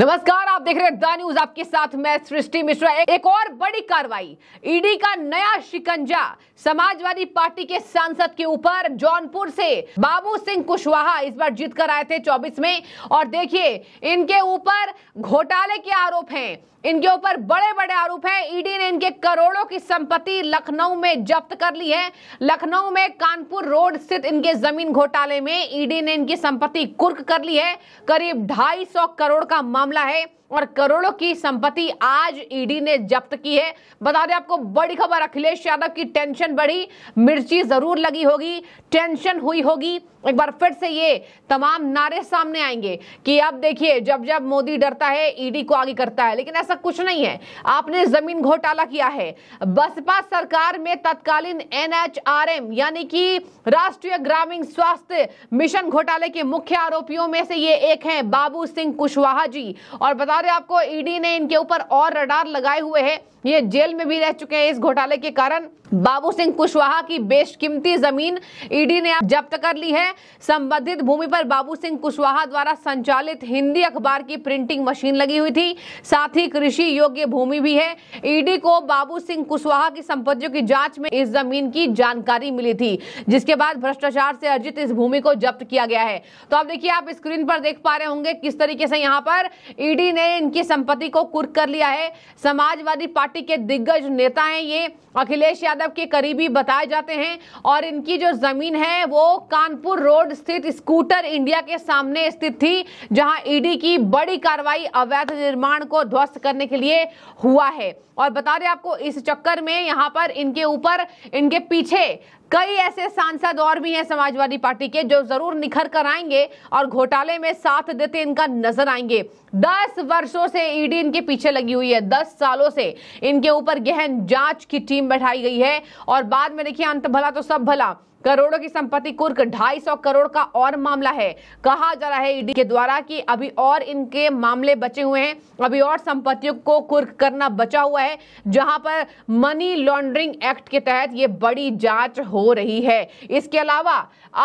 नमस्कार आप देख रहे हैं द न्यूज आपके साथ मैं सृष्टि मिश्रा एक, एक और बड़ी कार्रवाई ईडी का नया शिकंजा समाजवादी पार्टी के सांसद के ऊपर जौनपुर से बाबू सिंह कुशवाहा इस बार जीत कर आए थे 24 में और देखिए इनके ऊपर घोटाले के आरोप हैं इनके ऊपर बड़े बड़े आरोप है ईडी ने इनके करोड़ों की संपत्ति लखनऊ में जब्त कर ली है लखनऊ में कानपुर रोड स्थित इनके जमीन घोटाले में ईडी ने इनकी संपत्ति कुर्क कर ली है करीब ढाई सौ करोड़ का मामला है और करोड़ों की संपत्ति आज ईडी ने जब्त की है बता दें आपको बड़ी खबर अखिलेश यादव की टेंशन बढ़ी मिर्ची जरूर लगी होगी टेंशन हुई होगी एक बार फिर से ये तमाम नारे सामने आएंगे कि अब देखिए जब जब मोदी डरता है ईडी को आगे करता है लेकिन ऐसा ऐसा कुछ नहीं है आपने जमीन घोटाला किया है बसपा सरकार में तत्कालीन एनएचआरएम यानी कि राष्ट्रीय ग्रामीण स्वास्थ्य मिशन घोटाले के मुख्य आरोपियों में से ये एक हैं बाबू सिंह कुशवाहा जी और बता दें आपको ईडी ने इनके ऊपर और रडार लगाए हुए है ये जेल में भी रह चुके हैं इस घोटाले के कारण बाबू सिंह कुशवाहा की बेशकीमती जमीन ईडी ने जब्त कर ली है संबंधित भूमि पर बाबू सिंह कुशवाहा द्वारा संचालित हिंदी अखबार की प्रिंटिंग मशीन लगी हुई थी साथ ही कृषि योग्य भूमि भी है ईडी को बाबू सिंह कुशवाहा की संपत्तियों की जांच में इस जमीन की जानकारी मिली थी जिसके बाद भ्रष्टाचार से अर्जित इस भूमि को जब्त किया गया है तो अब देखिए आप स्क्रीन पर देख पा रहे होंगे किस तरीके से यहाँ पर ईडी ने इनकी संपत्ति को कुर्क कर लिया है समाजवादी पार्टी के दिग्गज नेता है ये अखिलेश यादव के करीबी बताए जाते हैं और इनकी जो जमीन है वो कानपुर रोड स्थित स्कूटर इंडिया के सामने स्थित थी जहां ईडी की बड़ी कार्रवाई अवैध निर्माण को ध्वस्त करने के लिए हुआ है और बता दें आपको इस चक्कर में यहाँ पर इनके ऊपर इनके पीछे कई ऐसे सांसद और भी हैं समाजवादी पार्टी के जो जरूर निखर कर आएंगे और घोटाले में साथ देते इनका नजर आएंगे दस वर्षों से ईडी इनके पीछे लगी हुई है दस सालों से इनके ऊपर गहन जांच की टीम बैठाई गई है और बाद में देखिए अंत भला तो सब भला करोड़ों की संपत्ति कुर्क 250 करोड़ का और मामला है कहा जा रहा है ईडी के द्वारा कि अभी और इनके मामले बचे हुए हैं अभी और संपत्तियों को कुर्क करना बचा हुआ है जहां पर मनी लॉन्ड्रिंग एक्ट के तहत ये बड़ी जांच हो रही है इसके अलावा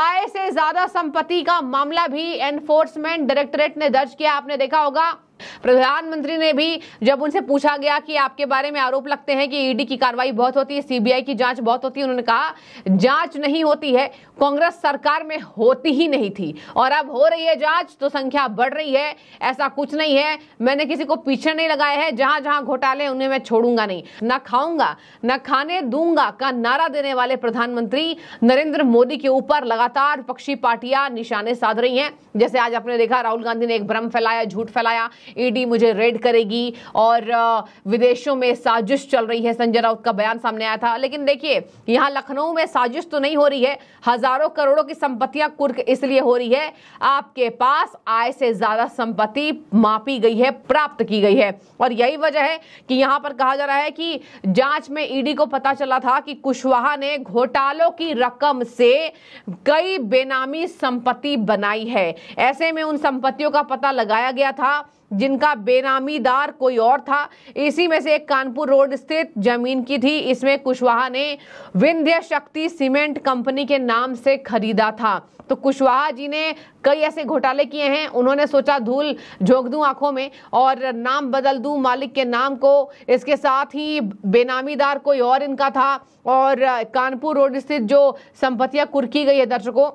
आय से ज्यादा संपत्ति का मामला भी एनफोर्समेंट डायरेक्टोरेट ने दर्ज किया आपने देखा होगा प्रधानमंत्री ने भी जब उनसे पूछा गया कि आपके बारे में आरोप लगते हैं कि ईडी की कार्रवाई बहुत होती है सीबीआई की जांच बहुत होती है उन्होंने कहा जांच नहीं होती है कांग्रेस सरकार में होती ही नहीं थी और अब हो रही है जांच तो संख्या बढ़ रही है ऐसा कुछ नहीं है मैंने किसी को पीछे नहीं लगाया है जहां जहां घोटाले उन्हें मैं छोड़ूंगा नहीं न खाऊंगा न खाने दूंगा का नारा देने वाले प्रधानमंत्री नरेंद्र मोदी के ऊपर लगातार पक्षी पार्टियां निशाने साध रही हैं जैसे आज आपने देखा राहुल गांधी ने एक भ्रम फैलाया झूठ फैलाया ईडी e मुझे रेड करेगी और विदेशों में साजिश चल रही है संजय राउत का बयान सामने आया था लेकिन देखिए यहाँ लखनऊ में साजिश तो नहीं हो रही है हजारों करोड़ों की संपत्तियां कुर्क इसलिए हो रही है आपके पास आय से ज्यादा संपत्ति मापी गई है प्राप्त की गई है और यही वजह है कि यहाँ पर कहा जा रहा है कि जांच में ईडी e को पता चला था कि कुशवाहा ने घोटालों की रकम से कई बेनामी संपत्ति बनाई है ऐसे में उन संपत्तियों का पता लगाया गया था जिनका बेनामीदार कोई और था इसी में से एक कानपुर रोड स्थित जमीन की थी इसमें कुशवाहा ने विंध्य शक्ति सीमेंट कंपनी के नाम से खरीदा था तो कुशवाहा जी ने कई ऐसे घोटाले किए हैं उन्होंने सोचा धूल झोंक दूं आंखों में और नाम बदल दूं मालिक के नाम को इसके साथ ही बेनामीदार कोई और इनका था और कानपुर रोड स्थित जो संपत्तियां कुर्की गई है दर्शकों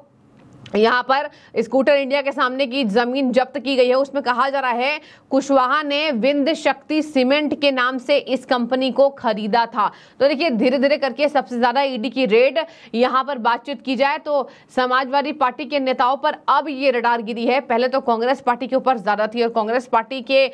यहाँ पर स्कूटर इंडिया के सामने की जमीन जब्त की गई है उसमें कहा जा रहा है कुशवाहा ने विंद शक्ति सीमेंट के नाम से इस कंपनी को खरीदा था तो देखिए धीरे धीरे करके सबसे ज्यादा ईडी e की रेड यहाँ पर बातचीत की जाए तो समाजवादी पार्टी के नेताओं पर अब ये रडार गिरी है पहले तो कांग्रेस पार्टी के ऊपर ज्यादा थी और कांग्रेस पार्टी के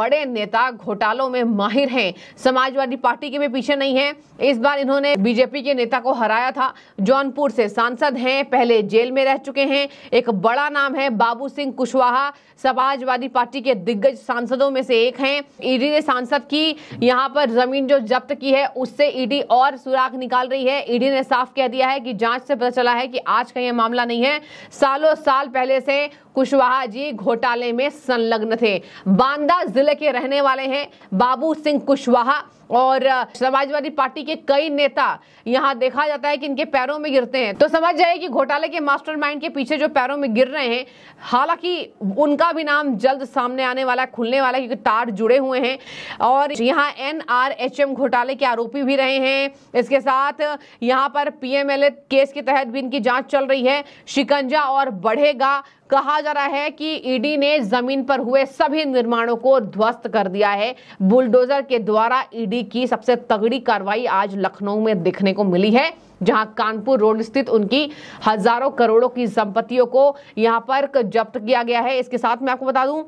बड़े नेता घोटालों में माहिर हैं समाजवादी पार्टी के भी पीछे नहीं है इस बार इन्होंने बीजेपी के नेता को हराया था जौनपुर से सांसद हैं पहले जेल में रह चुके चुके हैं एक बड़ा नाम है बाबू सिंह कुशवाहा समाजवादी पार्टी के दिग्गज सांसदों में से एक हैं ईडी ने सांसद की यहाँ पर जमीन जो जब्त की है उससे ईडी और सुराख निकाल रही है ईडी ने साफ कह दिया है कि जांच से पता चला है कि आज का यह मामला नहीं है सालों साल पहले से कुशवाहा जी घोटाले में संलग्न थे बांदा जिले के रहने वाले हैं बाबू सिंह कुशवाहा और समाजवादी पार्टी के कई नेता यहाँ देखा जाता है कि इनके पैरों में गिरते हैं तो समझ जाए कि घोटाले के मास्टरमाइंड के पीछे जो पैरों में गिर रहे हैं हालांकि उनका भी नाम जल्द सामने आने वाला है खुलने वाला है क्योंकि तार जुड़े हुए हैं और यहाँ एनआरएचएम घोटाले के आरोपी भी रहे हैं इसके साथ यहाँ पर पी केस के तहत भी इनकी जाँच चल रही है शिकंजा और बढ़ेगा कहा जा रहा है कि ईडी ने जमीन पर हुए सभी निर्माणों को ध्वस्त कर दिया है बुलडोजर के द्वारा ईडी की सबसे तगड़ी कार्रवाई आज लखनऊ में देखने को मिली है जहां कानपुर रोड स्थित उनकी हजारों करोड़ों की संपत्तियों को यहां पर जब्त किया गया है इसके साथ मैं आपको बता दूं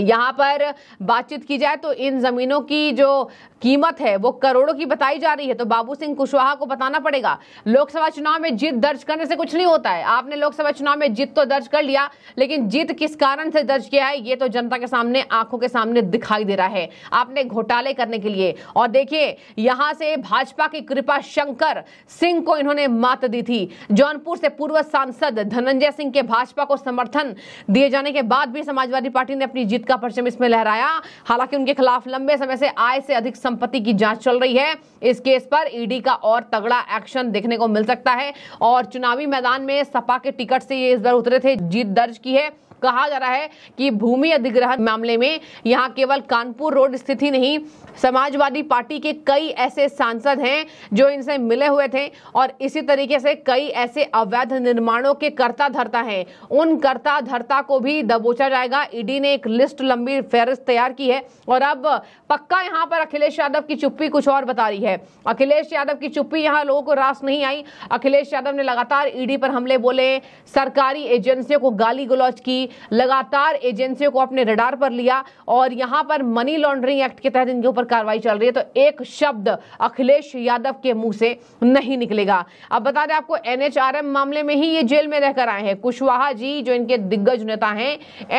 यहाँ पर बातचीत की जाए तो इन जमीनों की जो कीमत है वो करोड़ों की बताई जा रही है तो बाबू सिंह कुशवाहा को बताना पड़ेगा लोकसभा चुनाव में जीत दर्ज करने से कुछ नहीं होता है आपने लोकसभा चुनाव में जीत तो दर्ज कर लिया लेकिन जीत किस कारण से दर्ज किया है ये तो जनता के सामने आंखों के सामने दिखाई दे रहा है आपने घोटाले करने के लिए और देखिए यहां से भाजपा की कृपा शंकर सिंह को इन्होंने मात दी थी जौनपुर से पूर्व सांसद धनंजय सिंह के भाजपा को समर्थन दिए जाने के बाद भी समाजवादी पार्टी ने अपनी जीत जीत का परचम इसमें लहराया हालांकि उनके खिलाफ लंबे समय से आय से अधिक संपत्ति की जांच चल रही है इस केस पर ईडी का और तगड़ा एक्शन देखने को मिल सकता है और चुनावी मैदान में सपा के टिकट से ये इस बार उतरे थे जीत दर्ज की है कहा जा रहा है कि भूमि अधिग्रहण मामले में यहाँ केवल कानपुर रोड स्थित ही नहीं समाजवादी पार्टी के कई ऐसे सांसद हैं जो इनसे मिले हुए थे और इसी तरीके से कई ऐसे अवैध निर्माणों के कर्ता धरता हैं उन कर्ता धरता को भी दबोचा जाएगा ईडी ने एक लिस्ट लिस्ट लंबी फहरिस्त तैयार की है और अब पक्का यहाँ पर अखिलेश यादव की चुप्पी कुछ और बता रही है अखिलेश यादव की चुप्पी यहाँ लोगों को रास नहीं आई अखिलेश यादव ने लगातार ईडी पर हमले बोले सरकारी एजेंसियों को गाली गलौज की लगातार एजेंसियों को अपने रडार पर लिया और यहाँ पर मनी लॉन्ड्रिंग एक्ट के तहत इनके ऊपर कार्रवाई चल रही है तो एक शब्द अखिलेश यादव के मुंह से नहीं निकलेगा अब बता दें आपको एनएचआरएम मामले में ही ये जेल में रहकर आए हैं कुशवाहा जी जो इनके दिग्गज नेता हैं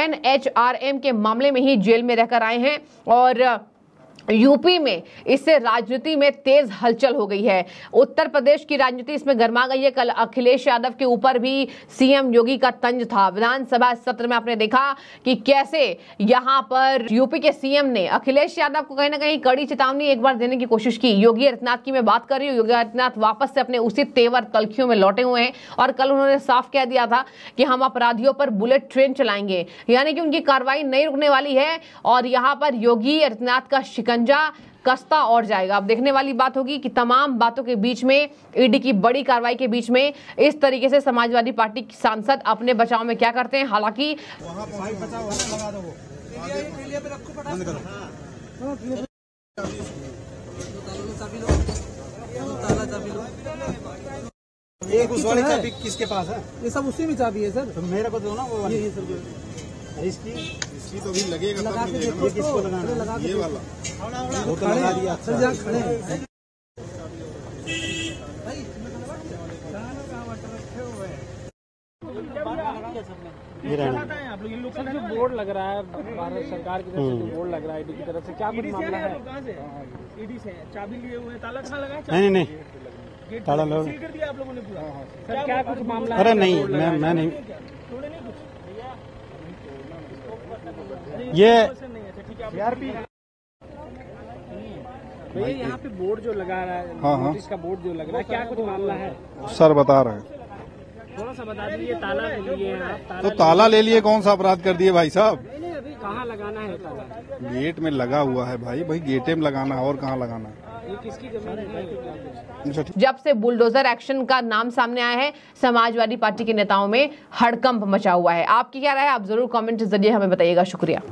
एनएचआरएम के मामले में ही जेल में रहकर आए हैं और यूपी में इससे राजनीति में तेज हलचल हो गई है उत्तर प्रदेश की राजनीति इसमें गर्मा गई है कल अखिलेश यादव के ऊपर भी सीएम योगी का तंज था विधानसभा सत्र में आपने देखा कि कैसे यहां पर यूपी के सीएम ने अखिलेश यादव को कहीं ना कहीं कड़ी चेतावनी एक बार देने की कोशिश की योगी आदित्यनाथ की मैं बात कर रही हूँ योगी आदित्यनाथ वापस से अपने उसी तेवर तलखियों में लौटे हुए हैं और कल उन्होंने साफ कह दिया था कि हम अपराधियों पर बुलेट ट्रेन चलाएंगे यानी कि उनकी कार्रवाई नहीं रुकने वाली है और यहां पर योगी आदित्यनाथ का शिकंज शिकंजा कसता और जाएगा अब देखने वाली बात होगी कि तमाम बातों के बीच में ईडी की बड़ी कार्रवाई के बीच में इस तरीके से समाजवादी पार्टी के सांसद अपने बचाव में क्या करते हैं हालांकि किसके पास है ये सब उसी में चाबी है सर तो मेरे को दो ना वो इसकी इसकी तो अभी लगेगा लगा तब मिलेगा किसको तो, लगाना ये वाला वो तो लगा दिया अच्छा। तो सर जहाँ खड़े आप लोग लोग सर बोर्ड लग रहा है भारत सरकार की तरफ से बोर्ड लग रहा है ईडी की तरफ से क्या कुछ मामला है ईडी से चाबी लिए हुए ताला कहाँ लगा नहीं नहीं ताला लगा आप लोगों ने पूरा हाँ, हाँ। क्या कुछ मामला अरे नहीं मैं मैं नहीं ये हम्म। यहाँ पे बोर्ड जो लगा रहा है हाँ हाँ इसका बोर्ड जो लग रहा है क्या कुछ मामला है सर बता रहे हैं थोड़ा सा बता दीजिए ताला ले लिए तो ताला ले लिए कौन सा अपराध कर दिए भाई साहब कहाँ लगाना है ताला गेट में लगा हुआ है भाई भाई गेटे में लगाना है और कहाँ लगाना है किसकी जमीन है जब से बुलडोजर एक्शन का नाम सामने आया है समाजवादी पार्टी के नेताओं में हड़कंप मचा हुआ है आपकी क्या राय आप जरूर कमेंट के जरिए हमें बताइएगा शुक्रिया